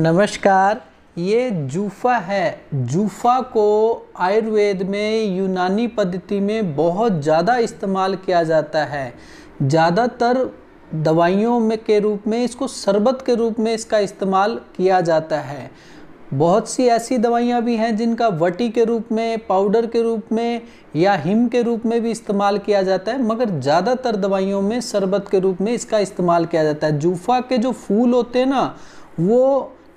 नमस्कार ये जूफा है जूफा को आयुर्वेद में यूनानी पद्धति में बहुत ज़्यादा इस्तेमाल किया जाता है ज़्यादातर दवाइयों में के रूप में इसको शरबत के रूप में इसका इस्तेमाल किया जाता है बहुत सी ऐसी दवाइयाँ भी हैं जिनका वटी के रूप में पाउडर के रूप में या हिम के रूप में भी इस्तेमाल किया जाता है मगर ज़्यादातर दवाइयों में शरबत के रूप में इसका इस्तेमाल किया जाता है जूफा के जो फूल होते हैं ना वो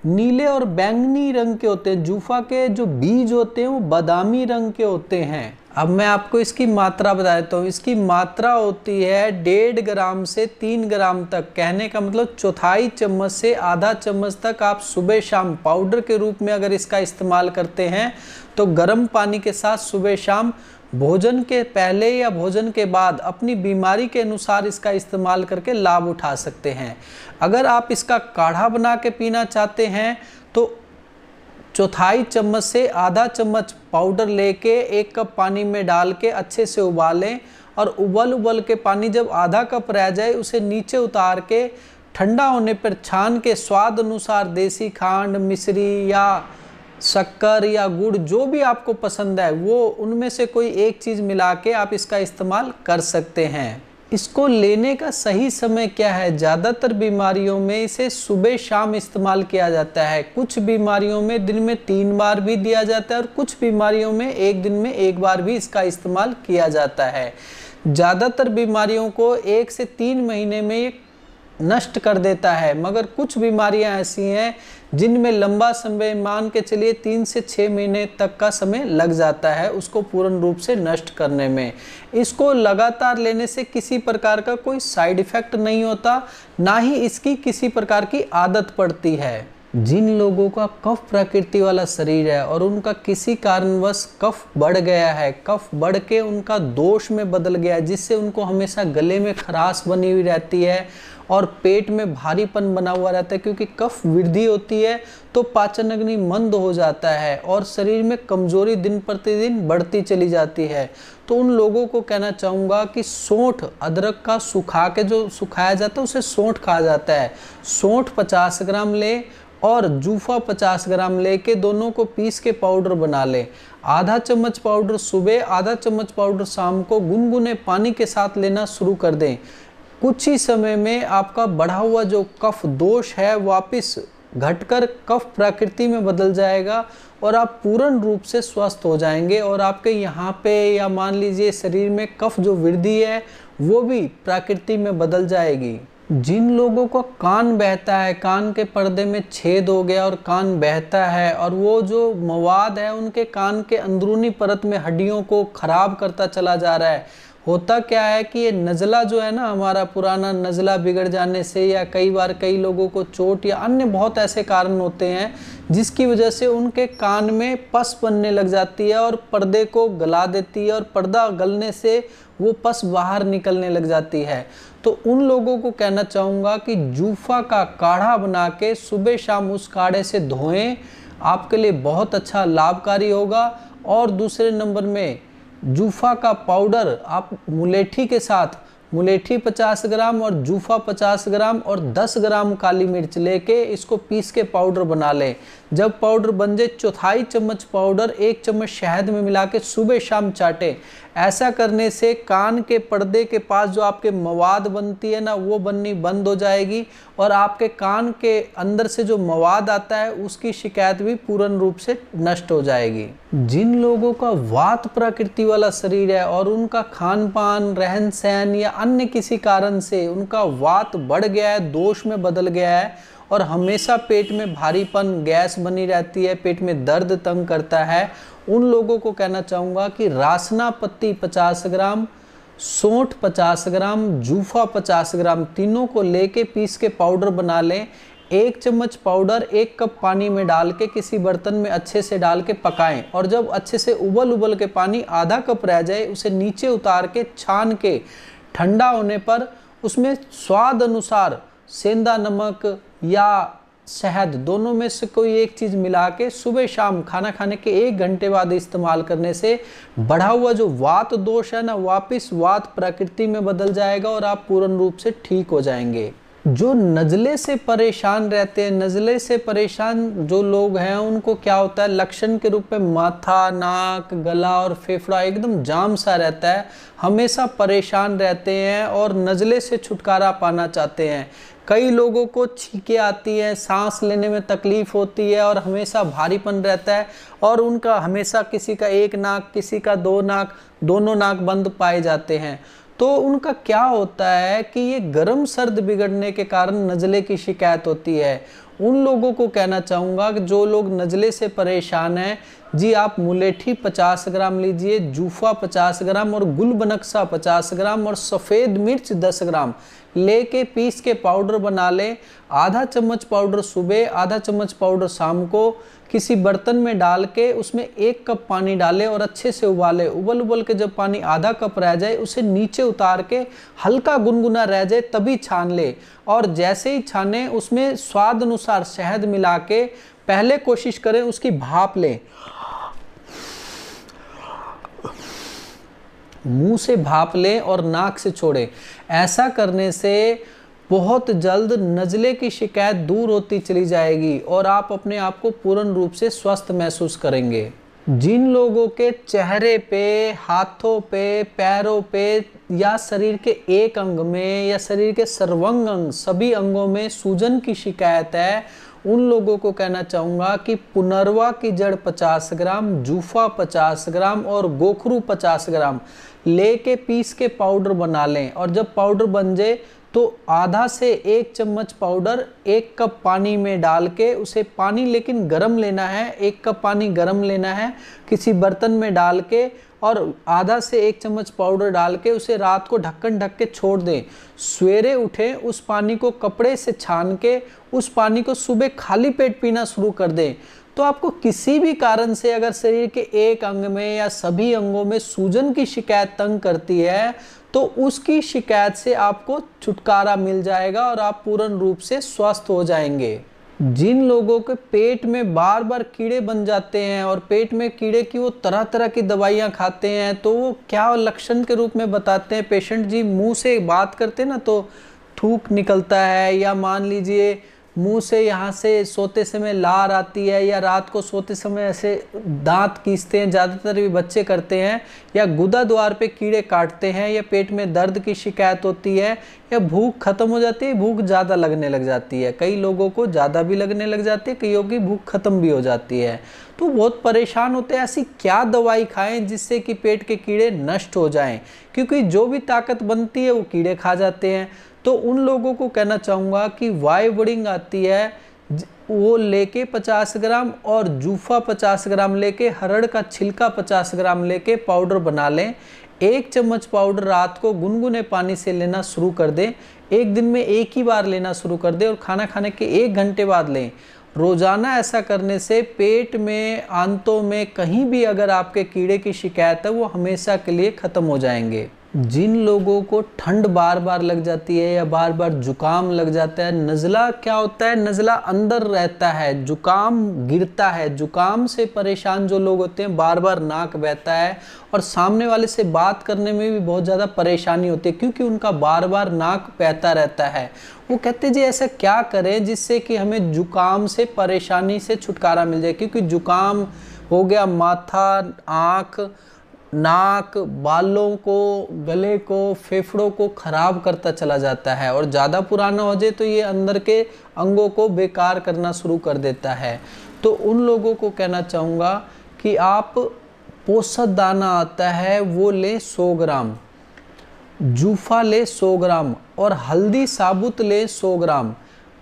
नीले और बैंगनी रंग के होते हैं जूफा के जो बीज होते हैं वो बादामी रंग के होते हैं अब मैं आपको इसकी मात्रा बता देता हूँ इसकी मात्रा होती है डेढ़ ग्राम से तीन ग्राम तक कहने का मतलब चौथाई चम्मच से आधा चम्मच तक आप सुबह शाम पाउडर के रूप में अगर इसका इस्तेमाल करते हैं तो गर्म पानी के साथ सुबह शाम भोजन के पहले या भोजन के बाद अपनी बीमारी के अनुसार इसका इस्तेमाल करके लाभ उठा सकते हैं अगर आप इसका काढ़ा बना के पीना चाहते हैं तो चौथाई चम्मच से आधा चम्मच पाउडर लेके एक कप पानी में डाल के अच्छे से उबालें और उबल उबल के पानी जब आधा कप रह जाए उसे नीचे उतार के ठंडा होने पर छान के स्वाद अनुसार देसी खांड मिश्री या शक्कर या गुड़ जो भी आपको पसंद है वो उनमें से कोई एक चीज़ मिला के आप इसका इस्तेमाल कर सकते हैं इसको लेने का सही समय क्या है ज़्यादातर बीमारियों में इसे सुबह शाम इस्तेमाल किया जाता है कुछ बीमारियों में दिन में तीन बार भी दिया जाता है और कुछ बीमारियों में एक दिन में एक बार भी इसका इस्तेमाल किया जाता है ज़्यादातर बीमारियों को एक से तीन महीने में ये नष्ट कर देता है मगर कुछ बीमारियां ऐसी हैं जिनमें लंबा समय मान के चलिए तीन से छः महीने तक का समय लग जाता है उसको पूर्ण रूप से नष्ट करने में इसको लगातार लेने से किसी प्रकार का कोई साइड इफ़ेक्ट नहीं होता ना ही इसकी किसी प्रकार की आदत पड़ती है जिन लोगों का कफ प्रकृति वाला शरीर है और उनका किसी कारणवश कफ बढ़ गया है कफ बढ़ के उनका दोष में बदल गया है जिससे उनको हमेशा गले में खराश बनी हुई रहती है और पेट में भारीपन बना हुआ रहता है क्योंकि कफ वृद्धि होती है तो पाचन अग्नि मंद हो जाता है और शरीर में कमजोरी दिन प्रतिदिन बढ़ती चली जाती है तो उन लोगों को कहना चाहूँगा कि सोंठ अदरक का सुखा के जो सुखाया जाता है उसे सोंठ कहा जाता है सोंठ पचास ग्राम ले और जूफा पचास ग्राम लेके दोनों को पीस के पाउडर बना लें आधा चम्मच पाउडर सुबह आधा चम्मच पाउडर शाम को गुनगुने पानी के साथ लेना शुरू कर दें कुछ ही समय में आपका बढ़ा हुआ जो कफ दोष है वापस घटकर कफ प्रकृति में बदल जाएगा और आप पूर्ण रूप से स्वस्थ हो जाएंगे और आपके यहाँ पे या मान लीजिए शरीर में कफ जो वृद्धि है वो भी प्रकृति में बदल जाएगी जिन लोगों को कान बहता है कान के पर्दे में छेद हो गया और कान बहता है और वो जो मवाद है उनके कान के अंदरूनी परत में हड्डियों को ख़राब करता चला जा रहा है होता क्या है कि ये नज़ला जो है ना हमारा पुराना नज़ला बिगड़ जाने से या कई बार कई लोगों को चोट या अन्य बहुत ऐसे कारण होते हैं जिसकी वजह से उनके कान में पस बनने लग जाती है और पर्दे को गला देती है और पर्दा गलने से वो पस बाहर निकलने लग जाती है तो उन लोगों को कहना चाहूँगा कि जूफा का काढ़ा बना के सुबह शाम उस काढ़े से धोएँ आपके लिए बहुत अच्छा लाभकारी होगा और दूसरे नंबर में जूफा का पाउडर आप मुलेठी के साथ मुलेठी 50 ग्राम और जूफा 50 ग्राम और 10 ग्राम काली मिर्च लेके इसको पीस के पाउडर बना लें जब पाउडर बन जाए चौथाई चम्मच पाउडर एक चम्मच शहद में मिला के सुबह शाम चाटे ऐसा करने से कान के पर्दे के पास जो आपके मवाद बनती है ना वो बननी बंद हो जाएगी और आपके कान के अंदर से जो मवाद आता है उसकी शिकायत भी पूर्ण रूप से नष्ट हो जाएगी जिन लोगों का वात प्रकृति वाला शरीर है और उनका खान पान रहन सहन या अन्य किसी कारण से उनका वात बढ़ गया है दोष में बदल गया है और हमेशा पेट में भारीपन गैस बनी रहती है पेट में दर्द तंग करता है उन लोगों को कहना चाहूँगा कि रासना पत्ती पचास ग्राम सोंठ 50 ग्राम जूफा 50 ग्राम तीनों को लेके पीस के पाउडर बना लें एक चम्मच पाउडर एक कप पानी में डाल के किसी बर्तन में अच्छे से डाल के पकाएं और जब अच्छे से उबल उबल के पानी आधा कप रह जाए उसे नीचे उतार के छान के ठंडा होने पर उसमें स्वाद अनुसार सेंधा नमक या शहद दोनों में से कोई एक चीज़ मिला के सुबह शाम खाना खाने के एक घंटे बाद इस्तेमाल करने से बढ़ा हुआ जो वात दोष है ना वापस वात प्रकृति में बदल जाएगा और आप पूर्ण रूप से ठीक हो जाएंगे जो नज़ले से परेशान रहते हैं नज़ले से परेशान जो लोग हैं उनको क्या होता है लक्षण के रूप में माथा नाक गला और फेफड़ा एकदम जाम सा रहता है हमेशा परेशान रहते हैं और नज़ले से छुटकारा पाना चाहते हैं कई लोगों को छीके आती है सांस लेने में तकलीफ़ होती है और हमेशा भारीपन रहता है और उनका हमेशा किसी का एक नाक किसी का दो नाक दोनों नाक बंद पाए जाते हैं तो उनका क्या होता है कि ये गर्म सर्द बिगड़ने के कारण नज़ले की शिकायत होती है उन लोगों को कहना चाहूँगा कि जो लोग नज़ले से परेशान हैं जी आप मुलेठी 50 ग्राम लीजिए जूफा 50 ग्राम और गुलबनक्सा 50 ग्राम और सफ़ेद मिर्च 10 ग्राम लेके पीस के पाउडर बना लें आधा चम्मच पाउडर सुबह आधा चम्मच पाउडर शाम को किसी बर्तन में डाल के उसमें एक कप पानी डालें और अच्छे से उबालें उबल उबल के जब पानी आधा कप रह जाए उसे नीचे उतार के हल्का गुनगुना रह जाए तभी छान ले और जैसे ही छाने उसमें स्वाद अनुसार शहद मिला के पहले कोशिश करें उसकी भाप लें मुंह से भाप लें और नाक से छोड़ें ऐसा करने से बहुत जल्द नज़ले की शिकायत दूर होती चली जाएगी और आप अपने आप को पूर्ण रूप से स्वस्थ महसूस करेंगे जिन लोगों के चेहरे पे हाथों पे पैरों पे या शरीर के एक अंग में या शरीर के सर्वंग अंग सभी अंगों में सूजन की शिकायत है उन लोगों को कहना चाहूँगा कि पुनर्वा की जड़ 50 ग्राम जूफा 50 ग्राम और गोखरू 50 ग्राम ले के पीस के पाउडर बना लें और जब पाउडर बन जाए तो आधा से एक चम्मच पाउडर एक कप पानी में डाल के उसे पानी लेकिन गर्म लेना है एक कप पानी गर्म लेना है किसी बर्तन में डाल के और आधा से एक चम्मच पाउडर डाल के उसे रात को ढक्कन ढक के छोड़ दें सवेरे उठें उस पानी को कपड़े से छान के उस पानी को सुबह खाली पेट पीना शुरू कर दें तो आपको किसी भी कारण से अगर शरीर के एक अंग में या सभी अंगों में सूजन की शिकायत तंग करती है तो उसकी शिकायत से आपको छुटकारा मिल जाएगा और आप पूर्ण रूप से स्वस्थ हो जाएंगे जिन लोगों के पेट में बार बार कीड़े बन जाते हैं और पेट में कीड़े की वो तरह तरह की दवाइयाँ खाते हैं तो वो क्या लक्षण के रूप में बताते हैं पेशेंट जी मुंह से बात करते ना तो थूक निकलता है या मान लीजिए मुंह से यहाँ से सोते समय लार आती है या रात को सोते समय ऐसे दांत कीसते हैं ज़्यादातर भी बच्चे करते हैं या गुदा द्वार पे कीड़े काटते हैं या पेट में दर्द की शिकायत होती है या भूख ख़त्म हो जाती है भूख ज़्यादा लगने लग जाती है कई लोगों को ज़्यादा भी लगने लग जाती है कईयों की भूख ख़त्म भी हो जाती है तो बहुत परेशान होते हैं ऐसी क्या दवाई खाएं जिससे कि पेट के कीड़े नष्ट हो जाएं क्योंकि जो भी ताकत बनती है वो कीड़े खा जाते हैं तो उन लोगों को कहना चाहूँगा कि वाई वडिंग आती है वो लेके 50 ग्राम और जूफा 50 ग्राम लेके हरड़ का छिलका 50 ग्राम लेके पाउडर बना लें एक चम्मच पाउडर रात को गुनगुने पानी से लेना शुरू कर दें एक दिन में एक ही बार लेना शुरू कर दें और खाना खाने के एक घंटे बाद लें रोज़ाना ऐसा करने से पेट में आंतों में कहीं भी अगर आपके कीड़े की शिकायत है वो हमेशा के लिए ख़त्म हो जाएंगे जिन लोगों को ठंड बार बार लग जाती है या बार बार जुकाम लग जाता है नज़ला क्या होता है नज़ला अंदर रहता है जुकाम गिरता है जुकाम से परेशान जो लोग होते हैं बार बार नाक बहता है और सामने वाले से बात करने में भी बहुत ज़्यादा परेशानी होती है क्योंकि उनका बार बार नाक बहता रहता है वो कहते जी ऐसा क्या करें जिससे कि हमें जुकाम से परेशानी से छुटकारा मिल जाए क्योंकि जुकाम हो गया माथा आँख नाक बालों को गले को फेफड़ों को ख़राब करता चला जाता है और ज़्यादा पुराना हो जाए तो ये अंदर के अंगों को बेकार करना शुरू कर देता है तो उन लोगों को कहना चाहूँगा कि आप पोषक दाना आता है वो ले 100 ग्राम जूफा ले 100 ग्राम और हल्दी साबुत ले 100 ग्राम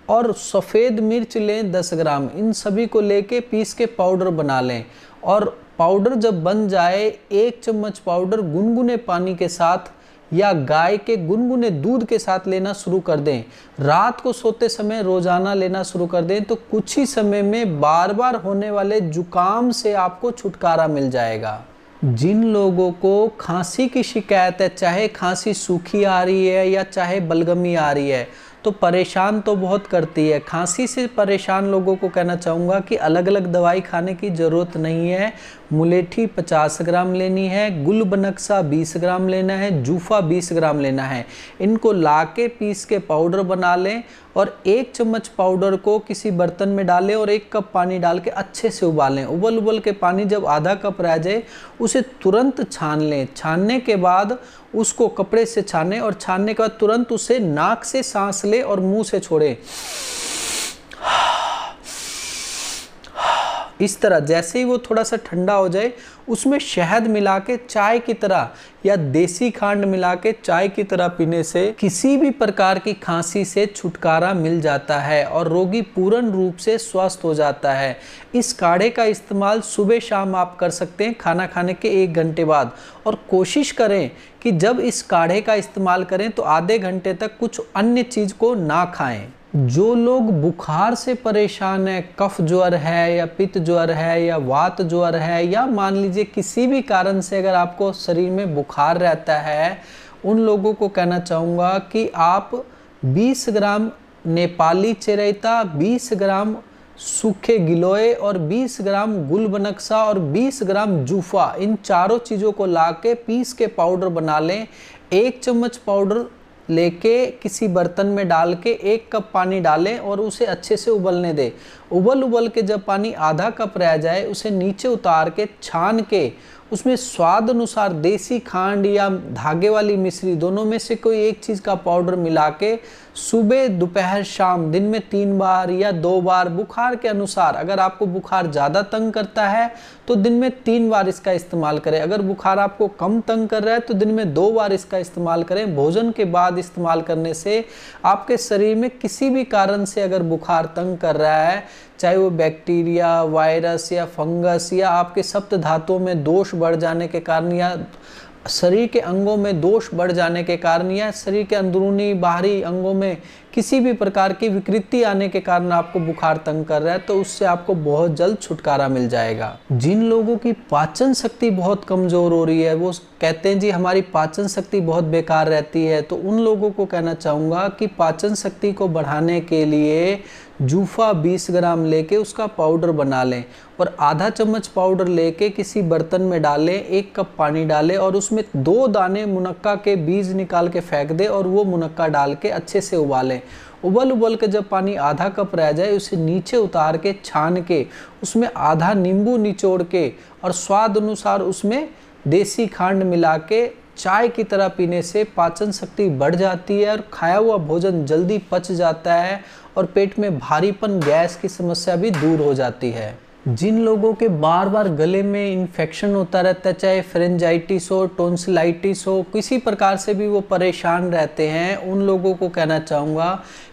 और सफ़ेद मिर्च लें 10 ग्राम इन सभी को लेके पीस के पाउडर बना लें और पाउडर जब बन जाए एक चम्मच पाउडर गुनगुने पानी के साथ या गाय के गुनगुने दूध के साथ लेना शुरू कर दें रात को सोते समय रोजाना लेना शुरू कर दें तो कुछ ही समय में बार बार होने वाले जुकाम से आपको छुटकारा मिल जाएगा जिन लोगों को खांसी की शिकायत है चाहे खांसी सूखी आ रही है या चाहे बलगमी आ रही है तो परेशान तो बहुत करती है खांसी से परेशान लोगों को कहना चाहूँगा कि अलग अलग दवाई खाने की ज़रूरत नहीं है मुलेठी 50 ग्राम लेनी है गुल बनक्सा 20 ग्राम लेना है जूफा 20 ग्राम लेना है इनको ला के पीस के पाउडर बना लें और एक चम्मच पाउडर को किसी बर्तन में डालें और एक कप पानी डाल के अच्छे से उबालें उबल उबल के पानी जब आधा कप रह जाए उसे तुरंत छान लें छानने के बाद उसको कपड़े से छानें और छानने के बाद तुरंत उसे नाक से सांस लें और मुँह से छोड़ें इस तरह जैसे ही वो थोड़ा सा ठंडा हो जाए उसमें शहद मिला के चाय की तरह या देसी खांड मिला के चाय की तरह पीने से किसी भी प्रकार की खांसी से छुटकारा मिल जाता है और रोगी पूर्ण रूप से स्वस्थ हो जाता है इस काढ़े का इस्तेमाल सुबह शाम आप कर सकते हैं खाना खाने के एक घंटे बाद और कोशिश करें कि जब इस काढ़े का इस्तेमाल करें तो आधे घंटे तक कुछ अन्य चीज़ को ना खाएँ जो लोग बुखार से परेशान है कफ ज्वर है या पित्त ज्वर है या वात ज्वर है या मान लीजिए किसी भी कारण से अगर आपको शरीर में बुखार रहता है उन लोगों को कहना चाहूँगा कि आप 20 ग्राम नेपाली चिरेता 20 ग्राम सूखे गिलोय और 20 ग्राम गुलबनक्सा और 20 ग्राम जूफा इन चारों चीज़ों को ला के पीस के पाउडर बना लें एक चम्मच पाउडर लेके किसी बर्तन में डाल के एक कप पानी डालें और उसे अच्छे से उबलने दें उबल उबल के जब पानी आधा कप रह जाए उसे नीचे उतार के छान के उसमें स्वाद अनुसार देसी खांड या धागे वाली मिश्री दोनों में से कोई एक चीज़ का पाउडर मिला के सुबह दोपहर शाम दिन में तीन बार या दो बार बुखार के अनुसार अगर आपको बुखार ज़्यादा तंग करता है तो दिन में तीन बार इसका इस्तेमाल करें अगर बुखार आपको कम तंग कर रहा है तो दिन में दो बार इसका इस्तेमाल करें भोजन के बाद इस्तेमाल करने से आपके शरीर में किसी भी कारण से अगर बुखार तंग कर रहा है चाहे वो बैक्टीरिया वायरस या फंगस या आपके सप्त धातुओं में दोष बढ़ जाने के कारण या शरीर के अंगों में दोष बढ़ जाने के कारण या शरीर के अंदरूनी बाहरी अंगों में किसी भी प्रकार की विकृति आने के कारण आपको बुखार तंग कर रहा है तो उससे आपको बहुत जल्द छुटकारा मिल जाएगा जिन लोगों की पाचन शक्ति बहुत कमज़ोर हो रही है वो कहते हैं जी हमारी पाचन शक्ति बहुत बेकार रहती है तो उन लोगों को कहना चाहूँगा कि पाचन शक्ति को बढ़ाने के लिए जूफा 20 ग्राम लेके उसका पाउडर बना लें और आधा चम्मच पाउडर लेके किसी बर्तन में डालें एक कप पानी डालें और उसमें दो दाने मुनक्का के बीज निकाल के फेंक दें और वो मुनक्का डाल के अच्छे से उबालें उबल उबल के जब पानी आधा कप रह जाए उसे नीचे उतार के छान के उसमें आधा नींबू निचोड़ के और स्वाद अनुसार उसमें देसी खांड मिला के चाय की तरह पीने से पाचन शक्ति बढ़ जाती है और खाया हुआ भोजन जल्दी पच जाता है और पेट में भारीपन गैस की समस्या भी दूर हो जाती है जिन लोगों के बार बार गले में इन्फेक्शन होता रहता है चाहे फ्रेंजाइटिस हो टोन्सिलाइटिस हो किसी प्रकार से भी वो परेशान रहते हैं उन लोगों को कहना चाहूँगा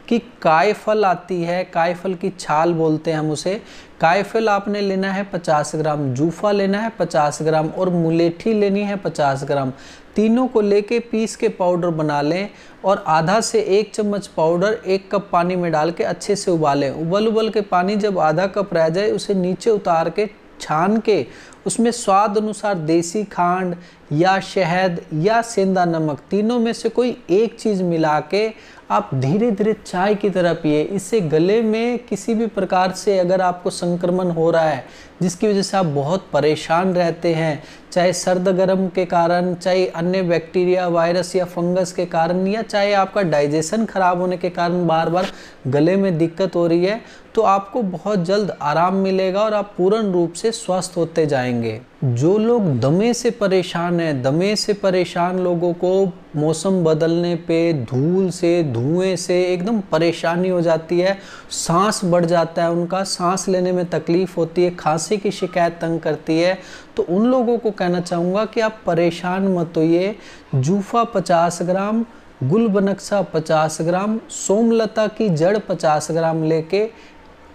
कि कायफल आती है कायफल की छाल बोलते हैं हम उसे कायफल आपने लेना है 50 ग्राम जूफा लेना है 50 ग्राम और मुलेठी लेनी है 50 ग्राम तीनों को लेके पीस के पाउडर बना लें और आधा से एक चम्मच पाउडर एक कप पानी में डाल के अच्छे से उबालें उबल उबल के पानी जब आधा कप रह जाए उसे नीचे उतार के छान के उसमें स्वाद अनुसार देसी खांड या शहद या सेंधा नमक तीनों में से कोई एक चीज़ मिला के आप धीरे धीरे चाय की तरह पिए इससे गले में किसी भी प्रकार से अगर आपको संक्रमण हो रहा है जिसकी वजह से आप बहुत परेशान रहते हैं चाहे सर्द गर्म के कारण चाहे अन्य बैक्टीरिया वायरस या फंगस के कारण या चाहे आपका डाइजेशन ख़राब होने के कारण बार बार गले में दिक्कत हो रही है तो आपको बहुत जल्द आराम मिलेगा और आप पूर्ण रूप से स्वस्थ होते जाएंगे जो लोग दमे से परेशान हैं दमे से परेशान लोगों को मौसम बदलने पे धूल से धुएं से एकदम परेशानी हो जाती है सांस बढ़ जाता है उनका सांस लेने में तकलीफ़ होती है खांसी की शिकायत तंग करती है तो उन लोगों को कहना चाहूँगा कि आप परेशान मत होइए जूफा पचास ग्राम गुलबनक्सा पचास ग्राम सोमलता की जड़ पचास ग्राम लेके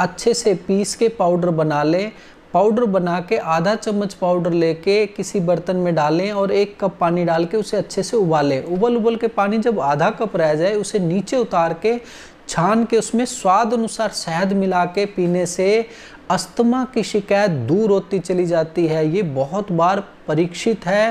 अच्छे से पीस के पाउडर बना लें पाउडर बना के आधा चम्मच पाउडर लेके किसी बर्तन में डालें और एक कप पानी डाल के उसे अच्छे से उबालें उबल उबल के पानी जब आधा कप रह जाए उसे नीचे उतार के छान के उसमें स्वाद अनुसार शहद मिला के पीने से अस्थमा की शिकायत दूर होती चली जाती है ये बहुत बार परीक्षित है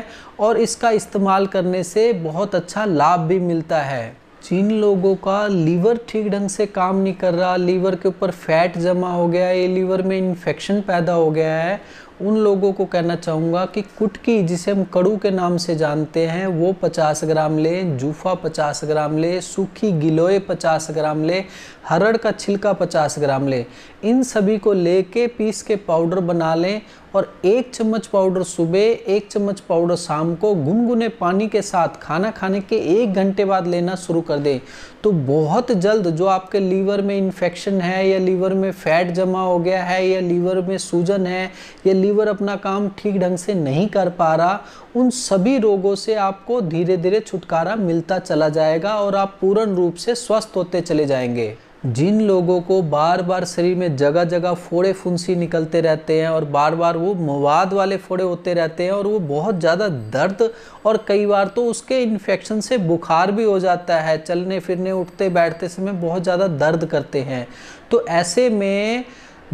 और इसका इस्तेमाल करने से बहुत अच्छा लाभ भी मिलता है जिन लोगों का लीवर ठीक ढंग से काम नहीं कर रहा लीवर के ऊपर फैट जमा हो गया है लीवर में इन्फेक्शन पैदा हो गया है उन लोगों को कहना चाहूँगा कि कुटकी जिसे हम कड़ू के नाम से जानते हैं वो 50 ग्राम लें जूफा 50 ग्राम लें सूखी गिलोय 50 ग्राम लें हरड़ का छिलका 50 ग्राम ले इन सभी को लेके पीस के पाउडर बना लें और एक चम्मच पाउडर सुबह एक चम्मच पाउडर शाम को गुनगुने पानी के साथ खाना खाने के एक घंटे बाद लेना शुरू कर दें तो बहुत जल्द जो आपके लीवर में इन्फेक्शन है या लीवर में फैट जमा हो गया है या लीवर में सूजन है या लीवर अपना काम ठीक ढंग से नहीं कर पा रहा उन सभी रोगों से आपको धीरे धीरे छुटकारा मिलता चला जाएगा और आप पूर्ण रूप से स्वस्थ होते चले जाएंगे जिन लोगों को बार बार शरीर में जगह जगह फोड़े फुंसी निकलते रहते हैं और बार बार वो मवाद वाले फोड़े होते रहते हैं और वो बहुत ज़्यादा दर्द और कई बार तो उसके इन्फेक्शन से बुखार भी हो जाता है चलने फिरने उठते बैठते समय बहुत ज़्यादा दर्द करते हैं तो ऐसे में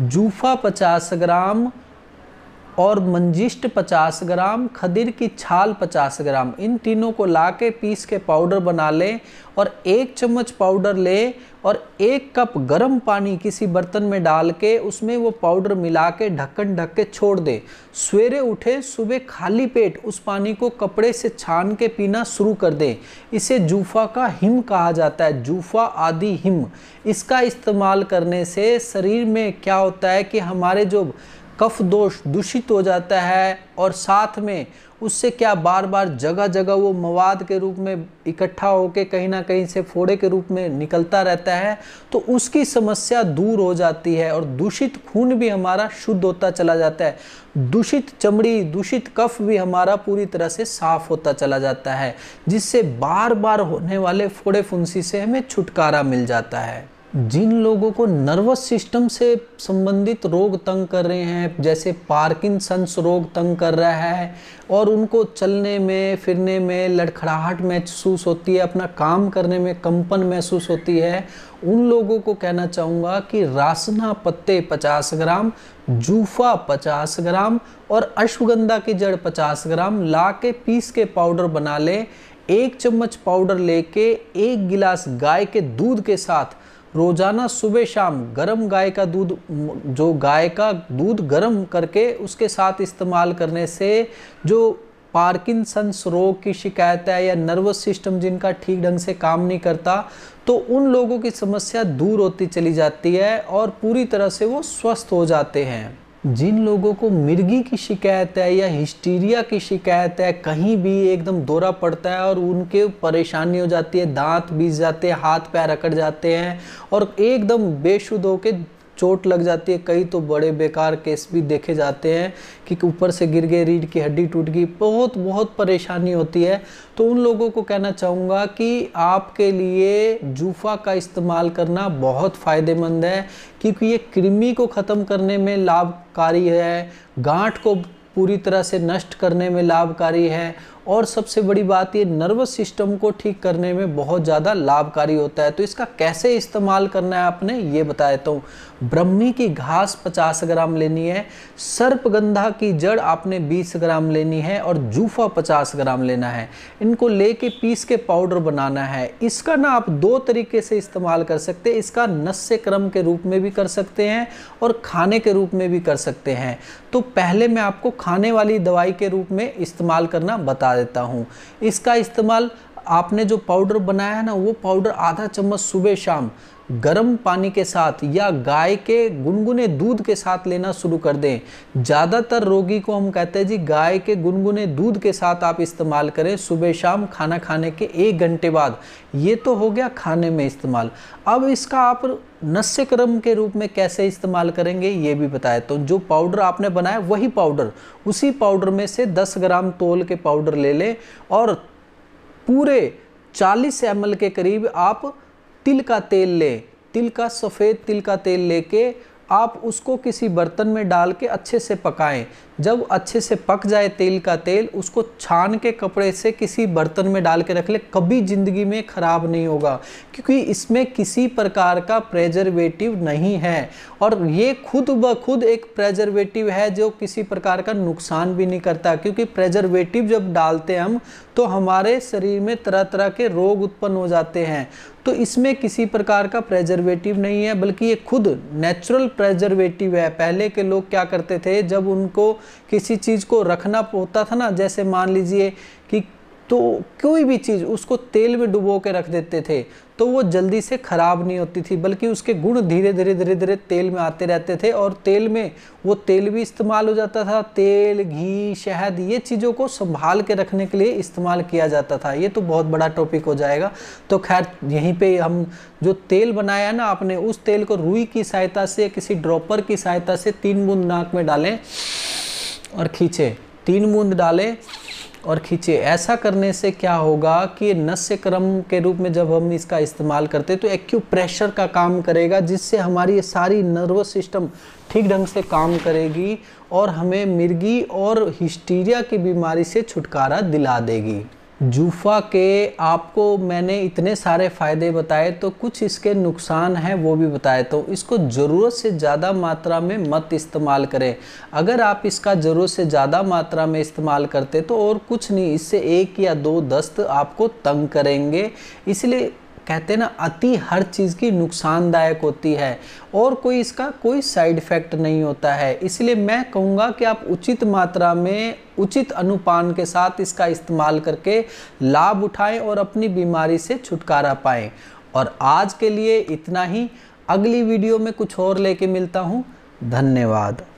जूफा पचास ग्राम और मंजिष्ट 50 ग्राम खदिर की छाल 50 ग्राम इन तीनों को ला के पीस के पाउडर बना लें और एक चम्मच पाउडर ले और एक कप गर्म पानी किसी बर्तन में डाल के उसमें वो पाउडर मिला के ढक्कन ढक के छोड़ दे सवेरे उठे सुबह खाली पेट उस पानी को कपड़े से छान के पीना शुरू कर दें इसे जूफा का हिम कहा जाता है जूफा आदि हिम इसका इस्तेमाल करने से शरीर में क्या होता है कि हमारे जो कफ दोष दूषित हो जाता है और साथ में उससे क्या बार बार जगह जगह वो मवाद के रूप में इकट्ठा होकर कहीं ना कहीं से फोड़े के रूप में निकलता रहता है तो उसकी समस्या दूर हो जाती है और दूषित खून भी हमारा शुद्ध होता चला जाता है दूषित चमड़ी दूषित कफ भी हमारा पूरी तरह से साफ होता चला जाता है जिससे बार बार होने वाले फोड़े फुंसी से हमें छुटकारा मिल जाता है जिन लोगों को नर्वस सिस्टम से संबंधित रोग तंग कर रहे हैं जैसे पार्किंसंस रोग तंग कर रहा है और उनको चलने में फिरने में लड़खड़ाहट महसूस होती है अपना काम करने में कंपन महसूस होती है उन लोगों को कहना चाहूँगा कि रासना पत्ते 50 ग्राम जूफा 50 ग्राम और अश्वगंधा की जड़ 50 ग्राम ला के पीस के पाउडर बना लें एक चम्मच पाउडर लेके एक गिलास गाय के दूध के साथ रोज़ाना सुबह शाम गर्म गाय का दूध जो गाय का दूध गर्म करके उसके साथ इस्तेमाल करने से जो पार्किंसंस रोग की शिकायत है या नर्वस सिस्टम जिनका ठीक ढंग से काम नहीं करता तो उन लोगों की समस्या दूर होती चली जाती है और पूरी तरह से वो स्वस्थ हो जाते हैं जिन लोगों को मिर्गी की शिकायत है या हिस्टीरिया की शिकायत है कहीं भी एकदम दौरा पड़ता है और उनके परेशानी हो जाती है दांत बीज जाते हैं हाथ पैर अकड़ जाते हैं और एकदम बेशुद्ध होकर चोट लग जाती है कई तो बड़े बेकार केस भी देखे जाते हैं कि ऊपर से गिर गए रीढ़ की हड्डी टूट गई बहुत बहुत परेशानी होती है तो उन लोगों को कहना चाहूँगा कि आपके लिए जूफा का इस्तेमाल करना बहुत फ़ायदेमंद है क्योंकि ये कृमि को ख़त्म करने में लाभकारी है गांठ को पूरी तरह से नष्ट करने में लाभकारी है और सबसे बड़ी बात ये नर्वस सिस्टम को ठीक करने में बहुत ज़्यादा लाभकारी होता है तो इसका कैसे इस्तेमाल करना है आपने ये बता देता हूँ ब्रह्मी की घास 50 ग्राम लेनी है सर्पगंधा की जड़ आपने 20 ग्राम लेनी है और जूफा 50 ग्राम लेना है इनको लेके पीस के पाउडर बनाना है इसका ना आप दो तरीके से इस्तेमाल कर सकते हैं इसका नस्य क्रम के रूप में भी कर सकते हैं और खाने के रूप में भी कर सकते हैं तो पहले मैं आपको खाने वाली दवाई के रूप में इस्तेमाल करना बता बता देता हूँ इसका इस्तेमाल आपने जो पाउडर बनाया है ना वो पाउडर आधा चम्मच सुबह शाम गर्म पानी के साथ या गाय के गुनगुने दूध के साथ लेना शुरू कर दें ज़्यादातर रोगी को हम कहते हैं जी गाय के गुनगुने दूध के साथ आप इस्तेमाल करें सुबह शाम खाना खाने के एक घंटे बाद ये तो हो गया खाने में इस्तेमाल अब इसका आप नस्य क्रम के रूप में कैसे इस्तेमाल करेंगे ये भी बताए तो जो पाउडर आपने बनाया वही पाउडर उसी पाउडर में से दस ग्राम तोल के पाउडर ले लें और पूरे चालीस एम के करीब आप तिल का तेल ले तिल का सफ़ेद तिल का तेल लेके आप उसको किसी बर्तन में डाल के अच्छे से पकाएं जब अच्छे से पक जाए तेल का तेल उसको छान के कपड़े से किसी बर्तन में डाल के रख ले कभी ज़िंदगी में ख़राब नहीं होगा क्योंकि इसमें किसी प्रकार का प्रेजर्वेटिव नहीं है और ये खुद ब खुद एक प्रेजर्वेटिव है जो किसी प्रकार का नुकसान भी नहीं करता क्योंकि प्रेजर्वेटिव जब डालते हम तो हमारे शरीर में तरह तरह के रोग उत्पन्न हो जाते हैं तो इसमें किसी प्रकार का प्रेजर्वेटिव नहीं है बल्कि ये खुद नेचुरल प्रेजर्वेटिव है पहले के लोग क्या करते थे जब उनको किसी चीज़ को रखना होता था ना जैसे मान लीजिए तो कोई भी चीज़ उसको तेल में डुबो के रख देते थे तो वो जल्दी से ख़राब नहीं होती थी बल्कि उसके गुण धीरे धीरे धीरे धीरे तेल में आते रहते थे और तेल में वो तेल भी इस्तेमाल हो जाता था तेल घी शहद ये चीज़ों को संभाल के रखने के लिए इस्तेमाल किया जाता था ये तो बहुत बड़ा टॉपिक हो जाएगा तो खैर यहीं पे हम जो तेल बनाया ना आपने उस तेल को रुई की सहायता से किसी ड्रॉपर की सहायता से तीन बूंद नाक में डालें और खींचें तीन बूंद डालें और खींचे ऐसा करने से क्या होगा कि नस्य क्रम के रूप में जब हम इसका इस्तेमाल करते हैं तो एक्यूप्रेशर का काम करेगा जिससे हमारी सारी नर्वस सिस्टम ठीक ढंग से काम करेगी और हमें मिर्गी और हिस्टीरिया की बीमारी से छुटकारा दिला देगी जूफा के आपको मैंने इतने सारे फ़ायदे बताए तो कुछ इसके नुकसान हैं वो भी बताए तो इसको ज़रूरत से ज़्यादा मात्रा में मत इस्तेमाल करें अगर आप इसका ज़रूरत से ज़्यादा मात्रा में इस्तेमाल करते तो और कुछ नहीं इससे एक या दो दस्त आपको तंग करेंगे इसलिए कहते हैं ना अति हर चीज़ की नुकसानदायक होती है और कोई इसका कोई साइड इफ़ेक्ट नहीं होता है इसलिए मैं कहूँगा कि आप उचित मात्रा में उचित अनुपान के साथ इसका इस्तेमाल करके लाभ उठाएं और अपनी बीमारी से छुटकारा पाएँ और आज के लिए इतना ही अगली वीडियो में कुछ और लेके मिलता हूँ धन्यवाद